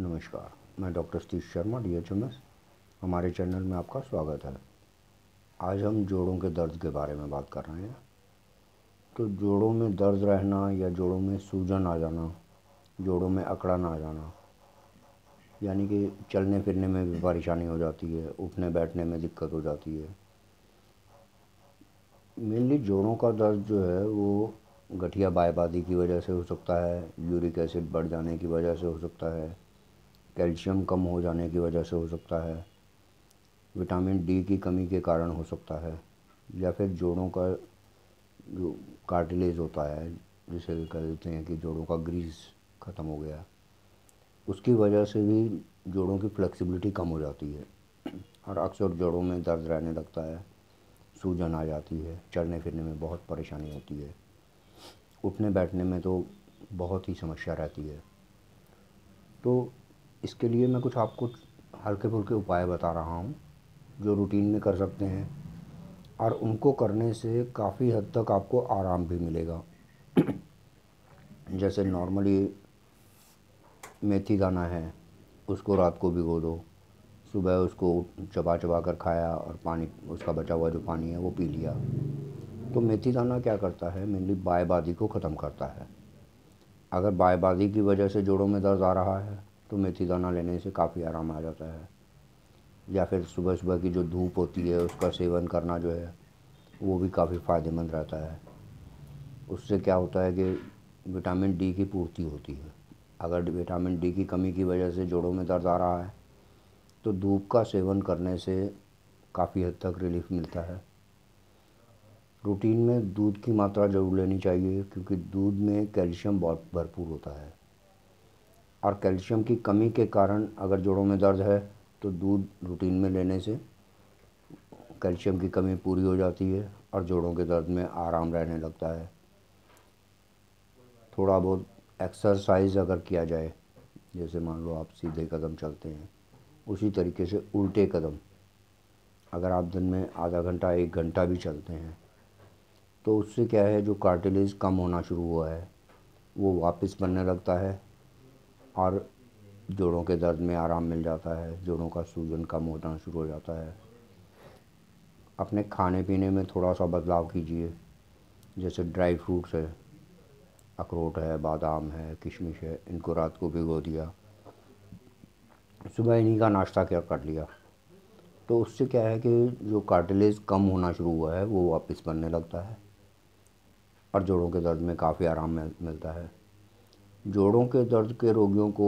नमस्कार मैं doctor Satish Sharma D H M S हमारे चैनल में आपका स्वागत है आज हम जोड़ों के दर्द के बारे में बात कर रहे हैं तो जोड़ों में दर्द रहना या जोड़ों में सूजन आ जाना जोड़ों में अकड़न आ जाना यानी कि चलने फिरने में भी परेशानी हो जाती है उठने बैठने में दिक्कत हो जाती है मेनली जोड़ों का दर्द जो है वो गठिया बायपादी की वजह से हो सकता है यूरिक एसिड बढ़ जाने की वजह से हो सकता है कैल्शियम कम हो जाने की वजह से हो सकता है विटामिन डी की कमी के कारण हो सकता है या फिर जोड़ों का जो कार्टिलेज होता है जिसे कह देते हैं कि जोड़ों का ग्रीस ख़त्म हो गया उसकी वजह से भी जोड़ों की फ्लेक्सिबिलिटी कम हो जाती है और अक्सर जोड़ों में दर्द रहने लगता है सूजन आ जाती है चलने फिरने में बहुत परेशानी होती है उठने बैठने में तो बहुत ही समस्या रहती है तो इसके लिए मैं कुछ आपको हल्के फुल्के उपाय बता रहा हूँ जो रूटीन में कर सकते हैं और उनको करने से काफ़ी हद तक आपको आराम भी मिलेगा जैसे नॉर्मली मेथी दाना है उसको रात को भिगो दो सुबह उसको चबा चबा कर खाया और पानी उसका बचा हुआ जो पानी है वो पी लिया तो मेथी दाना क्या करता है मेनली बायबादी को ख़त्म करता है अगर बायबादी की वजह से जोड़ों में दर्द आ रहा है तो मेथी दाना लेने से काफ़ी आराम आ जाता है या फिर सुबह सुबह की जो धूप होती है उसका सेवन करना जो है वो भी काफ़ी फ़ायदेमंद रहता है उससे क्या होता है कि विटामिन डी की पूर्ति होती है अगर विटामिन डी की कमी की वजह से जोड़ों में दर्द आ रहा है तो धूप का सेवन करने से काफ़ी हद तक रिलीफ मिलता है प्रोटीन में दूध की मात्रा ज़रूर लेनी चाहिए क्योंकि दूध में कैल्शियम बहुत भरपूर होता है और कैल्शियम की कमी के कारण अगर जोड़ों में दर्द है तो दूध रूटीन में लेने से कैल्शियम की कमी पूरी हो जाती है और जोड़ों के दर्द में आराम रहने लगता है थोड़ा बहुत एक्सरसाइज अगर किया जाए जैसे मान लो आप सीधे कदम चलते हैं उसी तरीके से उल्टे कदम अगर आप दिन में आधा घंटा एक घंटा भी चलते हैं तो उससे क्या है जो कार्टिलेज कम होना शुरू हुआ है वो वापस बनने लगता है और जोड़ों के दर्द में आराम मिल जाता है जोड़ों का सूजन कम होना शुरू हो जाता है अपने खाने पीने में थोड़ा सा बदलाव कीजिए जैसे ड्राई फ्रूट्स है अखरोट है बादाम है किशमिश है इनको रात को भिगो दिया सुबह इन्हीं का नाश्ता क्या कर लिया तो उससे क्या है कि जो कार्टिलेज कम होना शुरू हुआ है वो वापस बनने लगता है और जोड़ों के दर्द में काफ़ी आराम मिलता है जोड़ों के दर्द के रोगियों को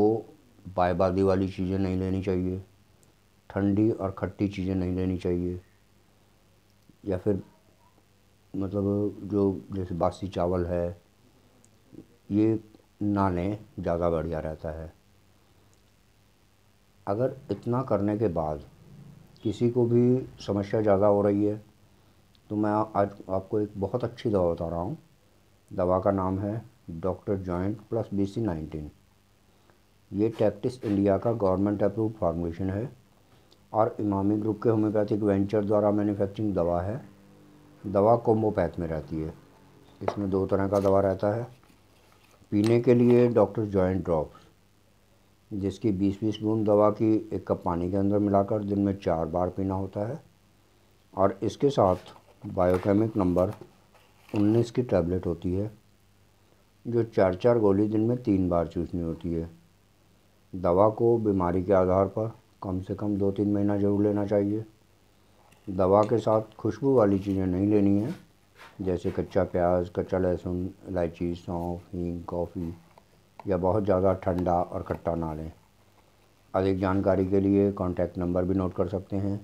पायबादी वाली चीज़ें नहीं लेनी चाहिए ठंडी और खट्टी चीज़ें नहीं लेनी चाहिए या फिर मतलब जो जैसे बासी चावल है ये ना लें ज़्यादा बढ़िया रहता है अगर इतना करने के बाद किसी को भी समस्या ज़्यादा हो रही है तो मैं आज आपको एक बहुत अच्छी दवा बता रहा हूँ दवा का नाम है doctor joint plus B C nineteen ये टैक्टिस इंडिया का गवर्नमेंट अप्रूव फार्मेशन है और इमामी ग्रुप के होम्योपैथिक वेंचर द्वारा मैन्युफैक्चरिंग दवा है दवा कोम्बोपैथ में रहती है इसमें दो तरह का दवा रहता है पीने के लिए डॉक्टर जॉइंट ड्रॉप्स जिसकी 20 बीस बूंद दवा की एक कप पानी के अंदर मिलाकर दिन में चार बार पीना होता है और इसके साथ बायोकेमिक नंबर 19 की टैबलेट होती है जो चार चार गोली दिन में तीन बार चूसनी होती है दवा को बीमारी के आधार पर कम से कम दो तीन महीना ज़रूर लेना चाहिए दवा के साथ खुशबू वाली चीज़ें नहीं लेनी है जैसे कच्चा प्याज कच्चा लहसुन इलायची सौंफ हींग कॉफ़ी या बहुत ज़्यादा ठंडा और खट्टा ना लें अधिक जानकारी के लिए कॉन्टैक्ट नंबर भी नोट कर सकते हैं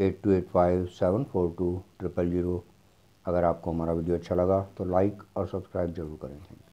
eight two eight five seven four two triple zero अगर आपको हमारा वीडियो अच्छा लगा तो लाइक और सब्सक्राइब जरूर करें